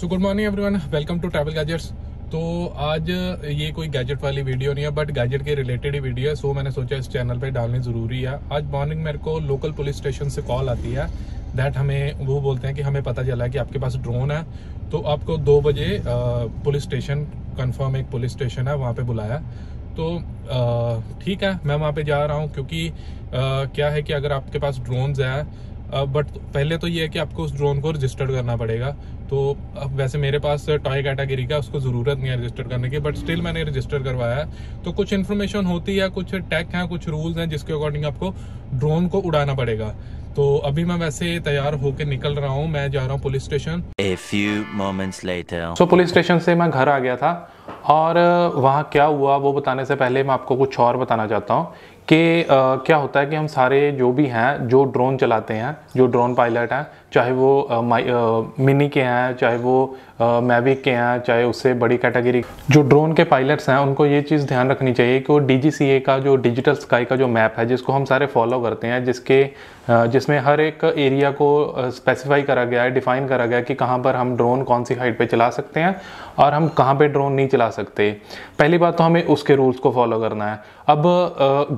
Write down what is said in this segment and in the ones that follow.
So good morning everyone welcome to travel gadgets तो आज ये कोई गैजेट वाली वीडियो नहीं है बट गैजेट के रिलेटेड ही वीडियो है सो मैंने सोचा इस चैनल पे डालनी ज़रूरी है आज मॉर्निंग मेरे को लोकल पुलिस स्टेशन से कॉल आती है दैट हमें वो बोलते हैं कि हमें पता चला है कि आपके पास ड्रोन है तो आपको दो बजे पुलिस स्टेशन कन्फर्म एक पुलिस स्टेशन है वहाँ पर बुलाया तो ठीक है मैं वहाँ पे जा रहा हूँ क्योंकि आ, क्या है कि अगर आपके पास ड्रोन्स है बट uh, पहले तो ये है कि आपको उस ड्रोन को रजिस्टर्ड करना पड़ेगा तो अब वैसे मेरे पास टॉय कैटेगरी का उसको ज़रूरत नहीं है रजिस्टर करने की बट स्टिल मैंने रजिस्टर करवाया तो कुछ इन्फॉर्मेशन होती है कुछ टैक हैं कुछ रूल्स हैं जिसके अकॉर्डिंग आपको ड्रोन को उड़ाना पड़ेगा तो अभी मैं वैसे तैयार होकर निकल रहा हूँ मैं जा रहा हूँ police station A few moments later. So, police station से मैं घर आ गया था और uh, वहाँ क्या हुआ वो बताने से पहले मैं आपको कुछ और बताना चाहता हूँ कि क्या होता है कि हम सारे जो भी हैं जो ड्रोन चलाते हैं जो ड्रोन पायलट हैं चाहे वो मिनी के हैं चाहे वो मैविक के हैं चाहे उससे बड़ी कैटेगरी जो ड्रोन के पायलट्स हैं उनको ये चीज़ ध्यान रखनी चाहिए कि वो डी का जो डिजिटल स्काई का जो मैप है जिसको हम सारे फॉलो करते हैं जिसके जिसमें हर एक एरिया को स्पेसिफाई करा गया है डिफाइन करा गया है कि कहाँ पर हम ड्रोन कौन सी हाइट पर चला सकते हैं और हम कहाँ पर ड्रोन नहीं चला सकते पहली बात तो हमें उसके रूल्स को फॉलो करना है अब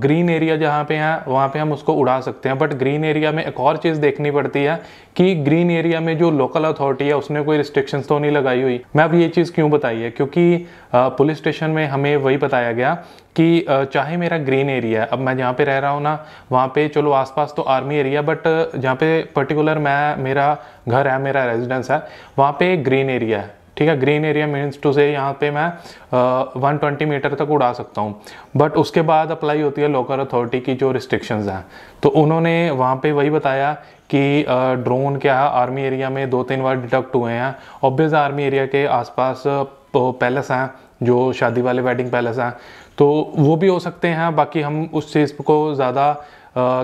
ग्रीन एरिया जहाँ पे है वहाँ पे हम उसको उड़ा सकते हैं बट ग्रीन एरिया में एक और चीज़ देखनी पड़ती है कि कि ग्रीन एरिया में जो लोकल अथॉरिटी है उसने कोई रिस्ट्रिक्शंस तो नहीं लगाई हुई मैं अब ये चीज़ क्यों बताई है क्योंकि पुलिस स्टेशन में हमें वही बताया गया कि चाहे मेरा ग्रीन एरिया है अब मैं जहाँ पे रह रहा हूँ ना वहाँ पे चलो आसपास तो आर्मी एरिया बट जहाँ पे पर्टिकुलर मैं मेरा घर है मेरा रेजिडेंस है वहाँ पे ग्रीन एरिया है ठीक है ग्रीन एरिया मीन्स टू से यहाँ पे मैं वन ट्वेंटी मीटर तक उड़ा सकता हूँ बट उसके बाद अप्लाई होती है लोकल अथॉरिटी की जो रिस्ट्रिक्शंस हैं तो उन्होंने वहाँ पे वही बताया कि ड्रोन क्या है आर्मी एरिया में दो तीन बार डिटेक्ट हुए हैं ऑब्वियस आर्मी एरिया के आसपास पैलेस हैं जो शादी वाले वेडिंग पैलेस हैं तो वो भी हो सकते हैं बाकी हम उस चीज़ को ज़्यादा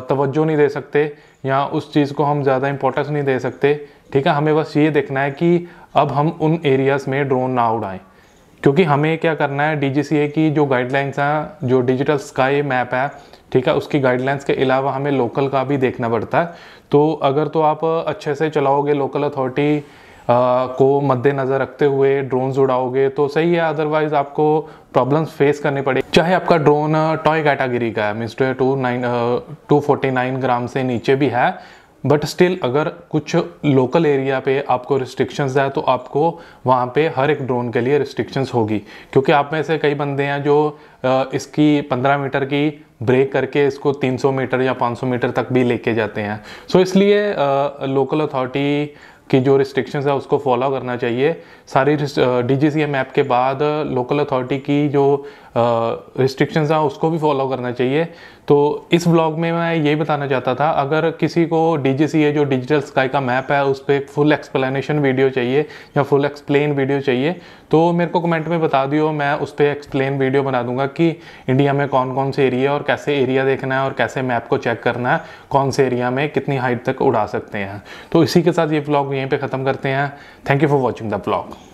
तवज्जो नहीं दे सकते या उस चीज़ को हम ज़्यादा इंपॉर्टेंस नहीं दे सकते ठीक है हमें बस ये देखना है कि अब हम उन एरियाज़ में ड्रोन ना उड़ाएं क्योंकि हमें क्या करना है डी की जो गाइडलाइंस हैं जो डिजिटल स्काई मैप है ठीक है उसकी गाइडलाइंस के अलावा हमें लोकल का भी देखना पड़ता है तो अगर तो आप अच्छे से चलाओगे लोकल अथॉरिटी को मद्देनज़र रखते हुए ड्रोन उड़ाओगे तो सही है अदरवाइज आपको प्रॉब्लम्स फेस करनी पड़े चाहे आपका ड्रोन टॉय कैटेगरी का है means two nine two forty nine gram से नीचे भी है बट स्टिल अगर कुछ लोकल एरिया पे आपको रिस्ट्रिक्शंस है तो आपको वहाँ पे हर एक ड्रोन के लिए रिस्ट्रिक्शंस होगी क्योंकि आप में से कई बंदे हैं जो इसकी 15 मीटर की ब्रेक करके इसको 300 मीटर या 500 मीटर तक भी लेके जाते हैं सो so इसलिए लोकल अथॉरिटी कि जो रिस्ट्रिक्शंस है उसको फॉलो करना चाहिए सारी D G C M app के बाद लोकल uh, अथॉरिटी की जो रिस्ट्रिक्शंस हैं उसको भी फॉलो करना चाहिए तो इस ब्लॉग में मैं यही बताना चाहता था अगर किसी को डी जो डिजिटल स्काई का मैप है उस पर फुल एक्सप्लेनेशन वीडियो चाहिए या फुल एक्सप्लेन वीडियो चाहिए तो मेरे को कमेंट में बता दियो मैं उस पर एक्सप्लेन वीडियो बना दूंगा कि इंडिया में कौन कौन से एरिया और कैसे एरिया देखना है और कैसे मैप को चेक करना है कौन से एरिया में कितनी हाइट तक उड़ा सकते हैं तो इसी के साथ ये ब्लॉग यहीं पर ख़त्म करते हैं thank you for watching the blog